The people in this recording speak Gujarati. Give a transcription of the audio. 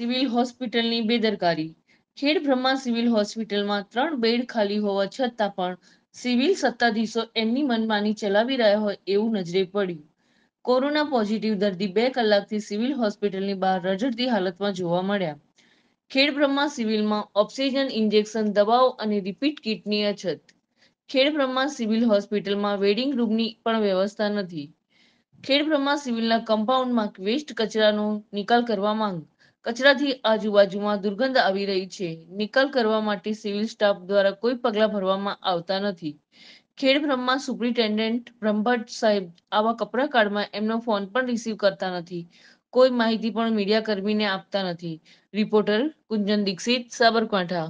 સિવિલ હોસ્પિટલની બેદરકારી ખેડ બ્રહ્મા સિવિલ હોસ્પિટલમાં ત્રણ બેડ ખાલી હોવા છતાં પણ સિવિલ સત્તાધીશો એમની મનમાની ચલાવી રહ્યા હોય એવું નજરે પડ્યું કોરોના પોઝિટિવ દર્દી બે કલાકથી સિવિલ હોસ્પિટલની બહાર રઝળતી હાલતમાં જોવા મળ્યા ખેડ બ્રહ્મા સિવિલમાં ઓક્સિજન ઇન્જેક્શન દવાઓ અને રિપીટ કિટની અછત ખેડ બ્રહ્મા સિવિલ હોસ્પિટલમાં વેડિંગ રૂમની પણ વ્યવસ્થા નથી ખેડ બ્રહ્મા સિવિલના કમ્પાઉન્ડમાં વેસ્ટ કચરાનો નિકાલ કરવા માંગ કચરાથી આજુબાજુમાં દુર્ગંધ આવી રહી છે નિકાલ કરવા માટે સિવિલ સ્ટાફ દ્વારા કોઈ પગલાં ભરવામાં આવતા નથી ખેડ બ્રહ્મા સુપ્રિન્ટેન્ડન્ટ બ્રહ્મભટ્ટ સાહેબ આવા કપરા કાળમાં એમનો ફોન પણ રિસીવ કરતા નથી કોઈ માહિતી પણ મીડિયા કર્મીને આપતા નથી રિપોર્ટર કુંજન દીક્ષિત સાબરકાંઠા